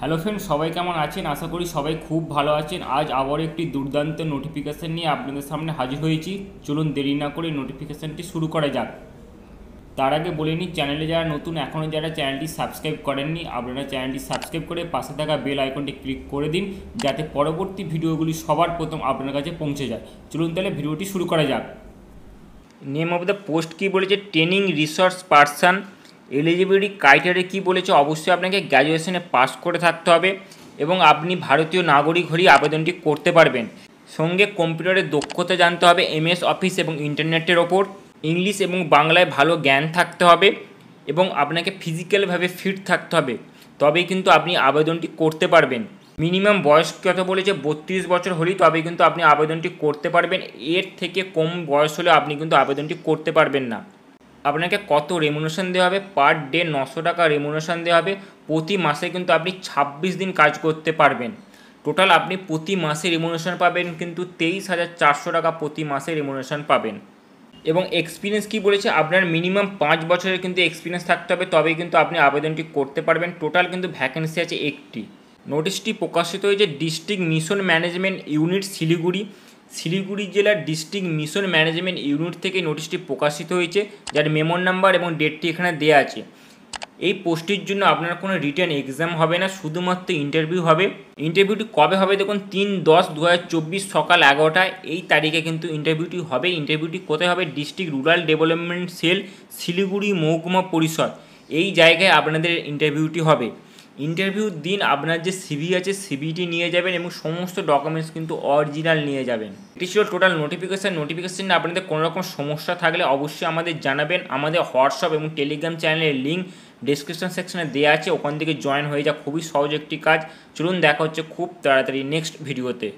hello friend সবাই কেমন আছেন আশা করি সবাই খুব ভালো আছেন আজ আবার একটি দুর্দান্ত নোটিফিকেশান নিয়ে আপনাদের সামনে হাজির হয়েছি চলুন দেরি না করে নোটিফিকেশানটি শুরু করা যাক তার আগে বলে নিই চ্যানেলে যারা নতুন এখনও যারা চ্যানেলটি সাবস্ক্রাইব করেননি আপনারা চ্যানেলটি সাবস্ক্রাইব করে পাশে থাকা বেল আইকনটি ক্লিক করে দিন যাতে পরবর্তী ভিডিওগুলি সবার প্রথম আপনার কাছে পৌঁছে যায় চলুন তাহলে ভিডিওটি শুরু করা যাক নেম অফ দ্য পোস্ট কী বলেছে training resource person eligibility criteria কী বলেছে অবশ্যই আপনাকে গ্র্যাজুয়েশনে পাস করে থাকতে হবে এবং আপনি ভারতীয় নাগরিক হলেই আবেদনটি করতে পারবেন সঙ্গে কম্পিউটারের দক্ষতা জানতে হবে এমএস অফিস এবং ইন্টারনেটের ওপর ইংলিশ এবং বাংলায় ভালো জ্ঞান থাকতে হবে এবং আপনাকে ফিজিক্যালভাবে ফিট থাকতে হবে তবেই কিন্তু আপনি আবেদনটি করতে পারবেন মিনিমাম বয়স কত বলেছে বত্রিশ বছর হলেই তবে কিন্তু আপনি আবেদনটি করতে পারবেন এর থেকে কম বয়স হলে আপনি কিন্তু আবেদনটি করতে পারবেন না আপনাকে কত রেমুনেশন দেওয়া হবে পার ডে নশো টাকা রেমুনেশন দেওয়া হবে প্রতি মাসে কিন্তু আপনি ছাব্বিশ দিন কাজ করতে পারবেন টোটাল আপনি প্রতি মাসে রেমুনেশন পাবেন কিন্তু তেইশ হাজার চারশো টাকা প্রতি মাসে রেমুনেশন পাবেন এবং এক্সপিরিয়েন্স কি বলেছে আপনার মিনিমাম পাঁচ বছরের কিন্তু এক্সপিরিয়েন্স থাকতে হবে তবেই কিন্তু আপনি আবেদনটি করতে পারবেন টোটাল কিন্তু ভ্যাকেন্সি আছে একটি নোটিশটি প্রকাশিত হয়েছে district mission management unit Siliguri Siliguri জেলার ডিস্ট্রিক্ট মিশন ম্যানেজমেন্ট ইউনিট থেকে নোটিশটি প্রকাশিত হয়েছে যার মেমোর নাম্বার এবং ডেটটি এখানে দেওয়া আছে এই পোস্টটির জন্য আপনার কোনো রিটার্ন এক্সাম হবে না শুধুমাত্র ইন্টারভিউ হবে ইন্টারভিউটি কবে হবে দেখুন তিন দশ দু সকাল এগারোটায় এই তারিখে কিন্তু ইন্টারভিউটি হবে ইন্টারভিউটি কোথায় হবে district rural development cell Siliguri মহকুমা পরিষদ এই জায়গায় আপনাদের ইন্টারভিউটি হবে ইন্টারভিউর দিন আপনার যে সিভি আছে সিভিটি নিয়ে যাবেন এবং সমস্ত ডকুমেন্টস কিন্তু অরিজিনাল নিয়ে যাবেন এটি ছিল টোটাল নোটিফিকেশান নোটিফিকেশানে আপনাদের কোনোরকম সমস্যা থাকলে অবশ্যই আমাদের জানাবেন আমাদের হোয়াটসঅ্যাপ এবং টেলিগ্রাম চ্যানেলের লিঙ্ক ডিসক্রিপশন সেকশনে দেওয়া আছে ওখান থেকে জয়েন হয়ে যা খুবই সহজ একটি কাজ চলুন দেখা হচ্ছে খুব তাড়াতাড়ি নেক্সট ভিডিওতে